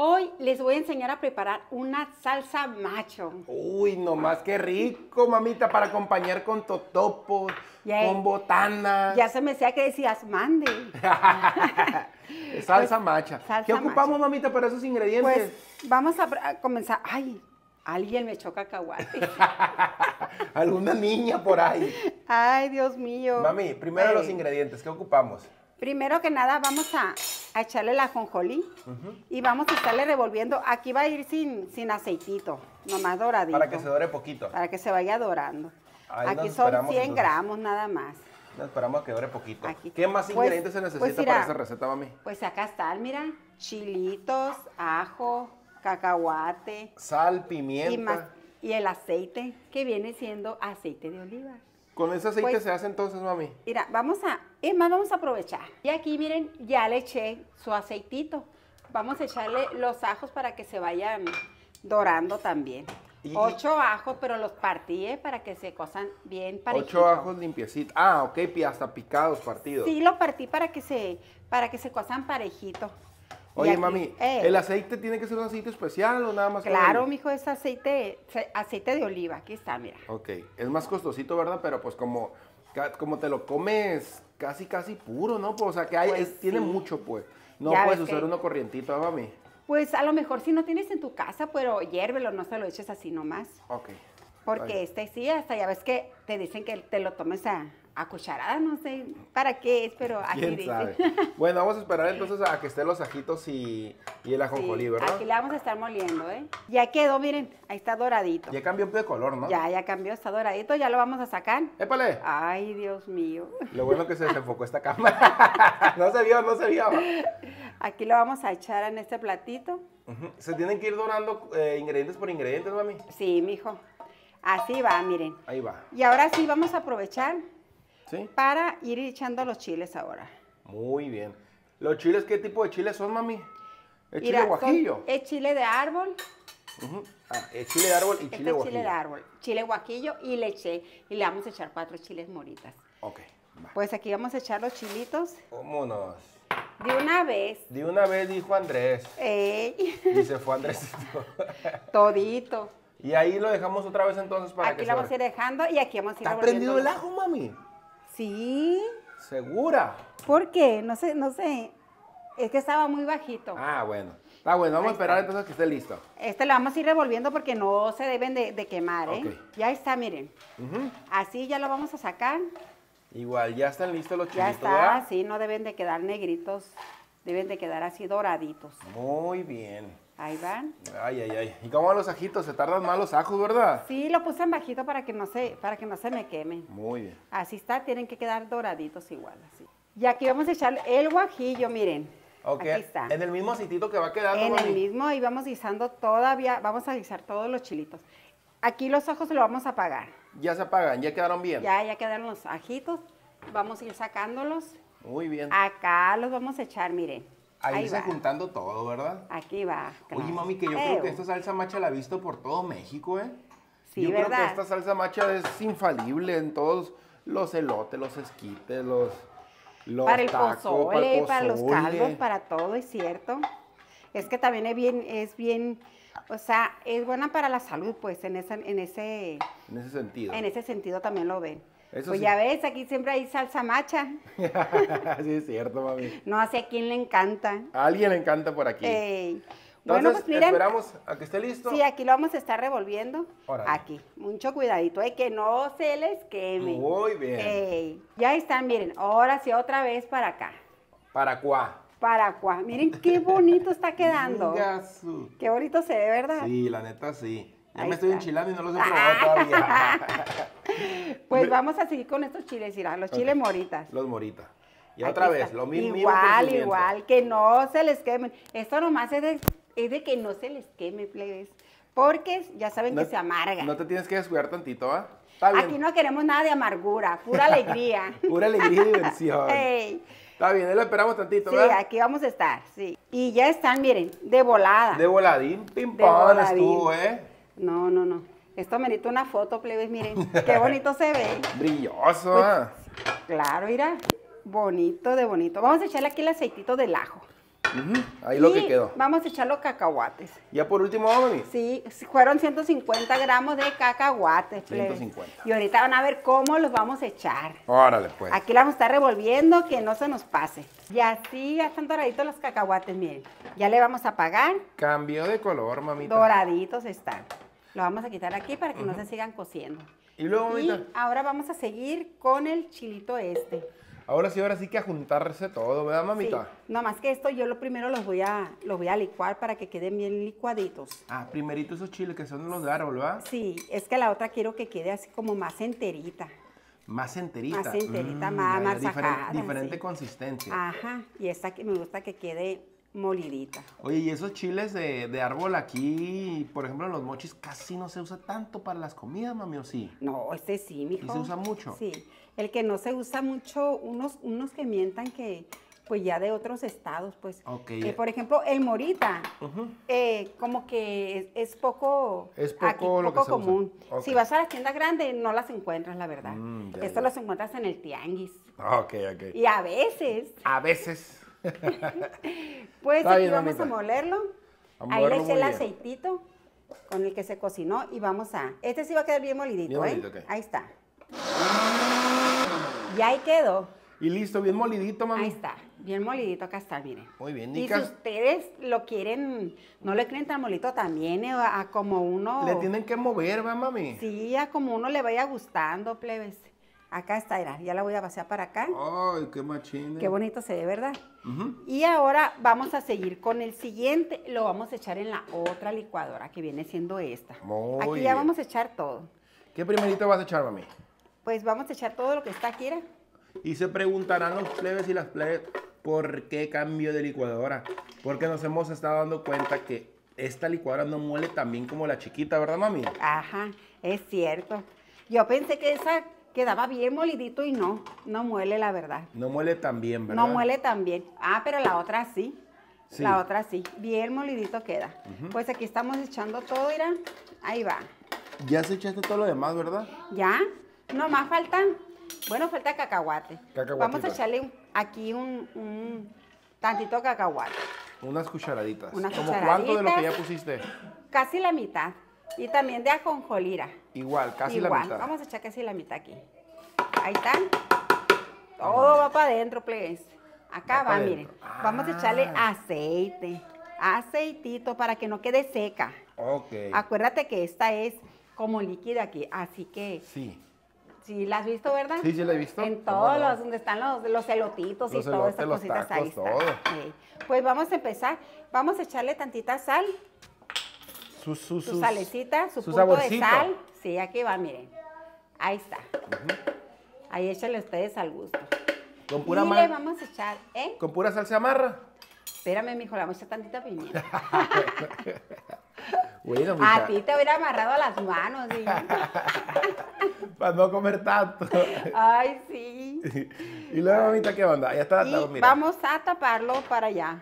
Hoy les voy a enseñar a preparar una salsa macho. Uy, nomás qué rico, mamita, para acompañar con totopos, con botanas. Ya se me decía que decías, mande. salsa pues, macha. ¿Qué ocupamos, mamita, para esos ingredientes? Pues vamos a comenzar. Ay, alguien me choca cacahuate. Alguna niña por ahí. Ay, Dios mío. Mami, primero los eh, ingredientes, ¿qué ocupamos? Primero que nada vamos a, echarle la ajonjolí y vamos a estarle revolviendo. Aquí va a ir sin, sin aceitito, nomás doradito. Para que se dore poquito. Para que se vaya dorando. Aquí son 100 gramos nada más. esperamos a que dore poquito. ¿Qué más pues, ingredientes se pues necesita para esta receta, mami? Pues acá están, mira, chilitos, ajo, cacahuate. Sal, pimienta. Y, y el aceite, que viene siendo aceite de oliva. ¿Con ese aceite pues, se hace entonces, mami? Mira, vamos a, es más, vamos a aprovechar. Y aquí, miren, ya le eché su aceitito. Vamos a echarle los ajos para que se vayan dorando también. Ocho ajos, pero los partí, ¿eh? Para que se cosan bien parejitos. Ocho ajos limpiecitos. Ah, ok, hasta picados, partidos. Sí, lo partí para que se, para que se cosan parejito. Oye, mami, eh, ¿el aceite tiene que ser un aceite especial o nada más? Claro, mijo, es aceite, aceite de oliva. Aquí está, mira. Ok, es más costosito, ¿verdad? Pero pues como, como te lo comes casi, casi puro, ¿no? Pues, o sea, que pues tiene mucho, pues. No puedes usar uno corrientito, ¿ah, mami. Pues a lo mejor si no tienes en tu casa, pero hiérvelo, no se lo eches así nomás. Ok. Porque este sí, hasta ya ves que te dicen que te lo tomes a, a cucharada, no sé para qué es, pero aquí Bueno, vamos a esperar entonces a que estén los ajitos y, el ajonjolí, sí, ¿verdad? Aquí la vamos a estar moliendo, ¿eh? Ya quedó, miren, ahí está doradito. Ya cambió un poco de color, ¿no? Ya, ya cambió, está doradito, ya lo vamos a sacar. ¡Épale! Ay, Dios mío. Lo bueno que se desenfocó esta cámara. no se vio, no se vio. Aquí lo vamos a echar en este platito. Se tienen que ir dorando eh, ingredientes por ingredientes, mami. Sí, mijo. Así va, miren. Ahí va. Y ahora sí vamos a aprovechar para ir echando los chiles ahora. Muy bien. ¿Los chiles qué tipo de chiles son, mami? ¿El chile guajillo? Es chile de árbol. ah, es chile de árbol y este chile guajillo. chile de árbol, chile guajillo y leche. Y le vamos a echar cuatro chiles moritas. Ok. Va. Pues aquí vamos a echar los chilitos. Vámonos. De una vez. De una vez dijo Andrés. Y se fue Andrés. Todito. Y ahí lo dejamos otra vez entonces para aquí que Aquí lo vamos a ir dejando y aquí vamos a ir ¿Está prendido el ajo, mami? Sí. ¿Segura? ¿Por qué? No sé, no sé. Es que estaba muy bajito. Ah, bueno. ah, bueno, vamos a esperar entonces que esté listo. Este lo vamos a ir revolviendo porque no se deben de, quemar, ¿eh? Ya está, miren. Así ya lo vamos a sacar. Igual, ya están listos los chicos. Ya está, así, sí, no deben de quedar negritos. Deben de quedar así doraditos. Muy bien. Ahí van. Ay, ay, ay. ¿Y cómo van los ajitos? Se tardan más los ajos, ¿verdad? Sí, lo puse en bajito para que no se, para que no se me quemen. Muy bien. Así está, tienen que quedar doraditos igual, así. Y aquí vamos a echar el guajillo, miren. Ok. Aquí está. En el mismo aceitito que va quedando. En el mismo, y vamos guisando todavía, vamos a guisar todos los chilitos. Aquí los ajos lo vamos a apagar. Ya se apagan, ya quedaron bien. Ya, ya quedaron los ajitos. Vamos a ir sacándolos. Muy bien. Acá los vamos a echar, miren. Ahí, se juntando todo, ¿verdad? Aquí va. Oye, mami, que yo creo que esta salsa macha la he visto por todo México, ¿eh? Sí, yo creo que esta salsa macha es infalible en todos los elotes, los esquites, los, para el tacos, para, los caldos, para todo, es cierto. Es que también es bien, es bien, o sea, es buena para la salud, pues, en ese, en ese, en ese sentido. En ese sentido también lo ven pues ya ves, aquí siempre hay salsa macha. sí, es cierto, mami. No sé a quién le encanta. alguien le encanta por aquí. Entonces, bueno, pues esperamos a que esté listo. Sí, aquí lo vamos a estar revolviendo. Aquí, mucho cuidadito, eh, que no se les queme. Muy bien. Ya están, miren, ahora sí otra vez para acá. Para cuá. Para cuá. Miren qué bonito está quedando. qué bonito se ve, ¿verdad? Sí, la neta sí. Ya me estoy enchilando y no los he probado todavía. pues vamos a seguir con estos chiles, Irá, los chiles moritas. Los moritas. Y otra vez, lo mismo. Igual, igual, que no se les quemen. Esto nomás es de, es de que no se les queme, plebes. Porque ya saben que se amarga. No te tienes que descuidar tantito, ¿ah? Aquí no queremos nada de amargura, pura alegría. pura alegría y diversión. Está bien, ahí lo esperamos tantito, sí, Sí, aquí vamos a estar, sí. Y ya están, miren, de volada. De voladín, pimpón estuvo, ¿eh? No, no, no. Esto merita una foto, plebes, miren. Qué bonito se ve. Brilloso. Pues, claro, mira. Bonito de bonito. Vamos a echarle aquí el aceitito del ajo. Ahí lo que quedó. Vamos a echar los cacahuates. Ya por último, mami. Sí, fueron 150 gramos de cacahuates. 150. Y ahorita van a ver cómo los vamos a echar. Órale, pues. Aquí la vamos a estar revolviendo, que no se nos pase. Y así ya están doraditos los cacahuates, miren. Ya le vamos a apagar. Cambio de color, mamita. Doraditos están. Lo vamos a quitar aquí para que no se sigan cociendo. Y luego, mamita? ahora vamos a seguir con el chilito este. Ahora sí, ahora sí que a juntarse todo, ¿verdad, mamita? Sí. No, más que esto yo lo primero los voy a los voy a licuar para que queden bien licuaditos. Ah, primerito esos chiles que son los de árbol, ¿verdad? Sí, es que la otra quiero que quede así como más enterita. Más enterita. Más enterita, mm, más, más Diferente, consistencia. Ajá, y esta que me gusta que quede molidita. Oye, y esos chiles de, árbol aquí, por ejemplo, los mochis casi no se usa tanto para las comidas, mami, ¿o sí? No, este sí, mijo. ¿Y se usa mucho? Sí. El que no se usa mucho, unos, unos que mientan que, pues ya de otros estados, pues. Ok. Eh, por ejemplo, el morita, eh, como que es, poco. Es poco, común. Si vas a la tienda grande, no las encuentras, la verdad. Estas mm, Esto las encuentras en el tianguis. Ok, ok. Y a veces. A veces pues aquí vamos a molerlo. Ahí le eché el aceitito con el que se cocinó y vamos a... Este sí va a quedar bien molidito, ¿eh? Ahí está. Y ahí quedó. Y listo, bien molidito, mami. Ahí está, bien molidito, acá está, mire. Muy bien, Y si ustedes lo quieren, no le creen tan molito también, eh, a como uno... Le tienen que mover, mamá. mami. Sí, a como uno le vaya gustando, plebes. Acá está, era. ya la voy a vaciar para acá. ¡Ay, qué machine! Qué bonito se ve, ¿verdad? Y ahora vamos a seguir con el siguiente. Lo vamos a echar en la otra licuadora, que viene siendo esta. aquí ya vamos a echar todo. ¿Qué primerito vas a echar, mami? Pues vamos a echar todo lo que está aquí, era. Y se preguntarán los plebes y las plebes por qué cambio de licuadora. Porque nos hemos estado dando cuenta que esta licuadora no muele tan bien como la chiquita, ¿verdad, mami? Ajá, es cierto. Yo pensé que esa quedaba bien molidito y no, no muele la verdad. No muele tan bien, ¿verdad? No muele tan bien. Ah, pero la otra sí. La otra sí. Bien molidito queda. Pues aquí estamos echando todo, mira. Ahí va. Ya se echaste todo lo demás, ¿verdad? Ya. No más falta, bueno, falta cacahuate. Vamos a echarle aquí un, tantito cacahuate. Unas cucharaditas. cuánto de lo que ya pusiste? Casi la mitad. Y también de ajonjolira. Igual, casi la mitad. Vamos a echar casi la mitad aquí. Ahí está. Todo va para adentro, please. Acá va, miren. Vamos a echarle ah. aceite. Aceitito para que no quede seca. Ok. Acuérdate que esta es como líquida aquí, así que... Sí. Sí, la has visto, ¿verdad? Sí, ya la he visto. En todos los, donde están los, los elotitos y todas esas cositas ahí Todo. Pues vamos a empezar. Vamos a echarle tantita sal sus, sus, su salecita, su, su punto de sal. Sí, aquí va, miren. Ahí está. Ahí échale ustedes al gusto. Con pura y le vamos a echar, ¿eh? Con pura salsa amarra. Espérame, mijo, le vamos a echar tantita pimienta. bueno, A ti te hubiera amarrado a las manos, ¿sí? Para no comer tanto. Ay, sí. y luego, mamita, ¿qué onda? Ya está mira. Vamos a taparlo para allá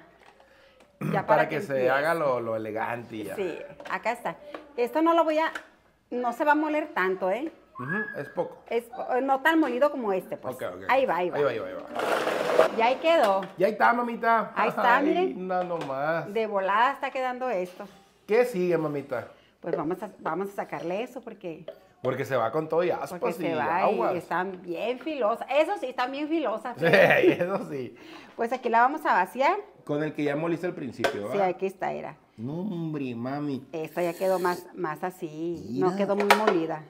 para, que, se haga lo, elegante. Sí, acá está. Esto no lo voy a, no se va a moler tanto, ¿eh? es poco. Eh, no tan molido como este, pues. Ahí va, ahí va. Ahí va, ahí ahí quedó. ya ahí está, mamita. Ahí está, miren. De volada está quedando esto. ¿Qué sigue, mamita? Pues vamos vamos a sacarle eso porque porque se va con todo y aspas se y va están bien filosas. Eso sí, están bien filosas. Sí, eso sí. Pues aquí la vamos a vaciar. Con el que ya moliste al principio, ¿verdad? Sí, aquí está, era. No, hombre, mami. Esta ya quedó más, más así. No quedó muy molida.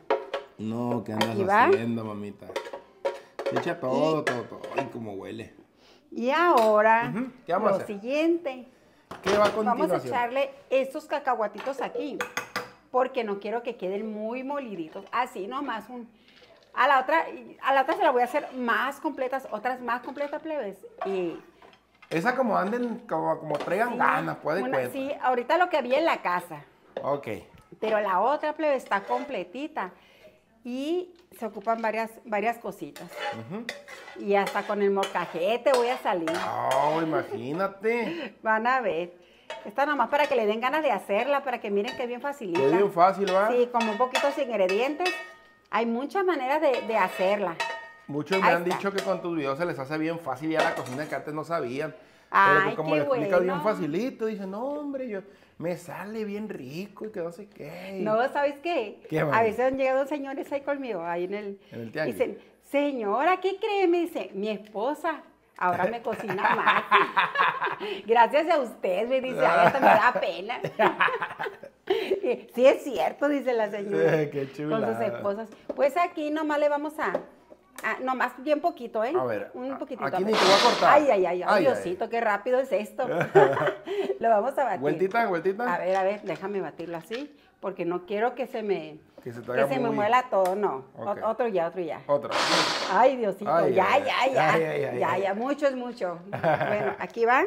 No, ¿qué andas haciendo, mamita? Se echa todo, todo, todo. Ay, cómo huele. Y ahora, ¿Qué vamos lo a hacer? siguiente. ¿Qué va a continuación? Vamos a echarle estos cacahuatitos aquí porque no quiero que queden muy moliditos. Así nomás un... A la otra, a la otra se la voy a hacer más completas, otras más completas, plebes. Y... Esa como anden, como, como traigan ganas, puede Sí, ahorita lo que había en la casa. Ok. Pero la otra, plebe, está completita. Y se ocupan varias, varias cositas. Y hasta con el morcajete voy a salir. Oh, imagínate. Van a ver. Esta nomás para que le den ganas de hacerla, para que miren que es bien facilita. Es bien fácil, ¿va? Sí, como un poquito sin ingredientes. Hay muchas maneras de, hacerla. Muchos me han dicho que con tus videos se les hace bien fácil ya la cocina que antes no sabían. Ay, pero como le explicas bien facilito, dicen, no, hombre, yo me sale bien rico y que no sé qué. No, ¿sabes qué? a veces han llegado señores ahí conmigo, ahí en el... En Dicen, señora, ¿qué cree? Me dice, mi esposa Ahora me cocina más. Gracias a usted, me dice, ay, hasta me da pena. sí, es cierto, dice la señora. Qué Con sus esposas. Pues aquí nomás le vamos a Ah, no, más bien poquito, ¿eh? A ver. Un poquitito. Aquí ni te voy a cortar. Ay, ay, ay, ay, Diosito, qué rápido es esto. Lo vamos a batir. Vueltita, vueltita. A ver, a ver, déjame batirlo así, porque no quiero que se me. Que se, me muela todo, no. Otro ya, otro ya. Otro Ay, Diosito, ya, ya, ya, ya, ya. Ya, mucho es mucho. bueno, aquí van.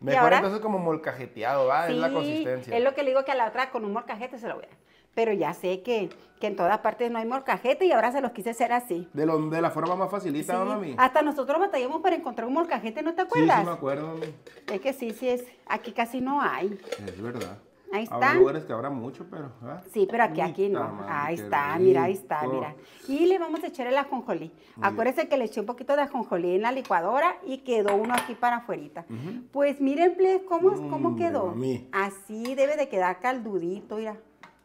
Mejor ahora, entonces como molcajeteado, ¿va? es la consistencia. Es lo que le digo que a la otra con un molcajete se lo voy a pero ya sé que, en todas partes no hay morcajete y ahora se los quise hacer así. De, la forma más facilita, sí. mami. Hasta nosotros batallamos para encontrar un morcajete, ¿no te acuerdas? Sí, sí me acuerdo, mami. Es que sí, sí es. Aquí casi no hay. Es verdad. Ahí está. Habrá lugares que habrá mucho, pero... Sí, pero aquí, aquí no. ahí está, mira, ahí está, mira. Y le vamos a echar el ajonjolí. Acuérdense que le eché un poquito de ajonjolí en la licuadora y quedó uno aquí para afuera. Pues miren, please, cómo, cómo mm, quedó. Así debe de quedar caldudito, mira.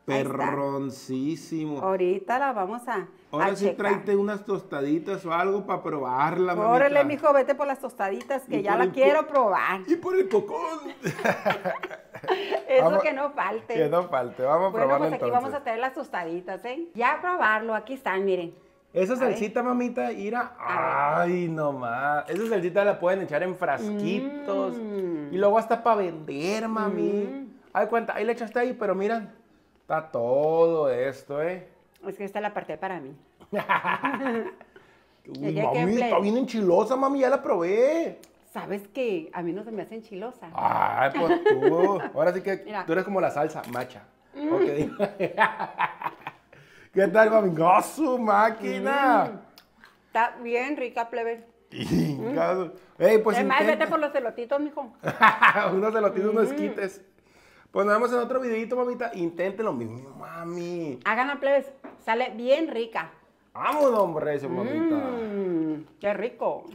Perroncísimo. Ahorita la vamos a. Ahora sí tráete unas tostaditas o algo para probarla, mamá. Órale, mijo, vete por las tostaditas que ya la quiero probar. Y por el cocón. Eso que no falte. Que no falte, vamos a bueno, probarlo pues aquí vamos a tener las tostaditas, ¿eh? Ya a probarlo, aquí están, miren. Esa salsita, mamita, ira. Ay, nomás. Esa salsita la pueden echar en frasquitos. Mm. Y luego hasta para vender, mami. Mm. Ay, cuenta, ahí le echaste ahí, pero mira, Está todo esto, ¿eh? Es que esta la parte para mí. Uy, mami, está bien enchilosa, mami, ya la probé. Sabes que a mí no se me hace enchilosa. Ay, pues tú. Ahora sí que tú eres como la salsa macha. Mm. ¿Qué tal, mami? su máquina! Mm. Está bien rica, plebe. Mm. Ey, Hey, pues Además, vete por los celotitos, mijo. unos celotitos, unos esquites. Pues nos vemos en otro videito, mamita. Intente lo mismo, mami. Háganlo, plebes. Sale bien rica. Vamos, hombre, eso, mamita. Mm, qué rico.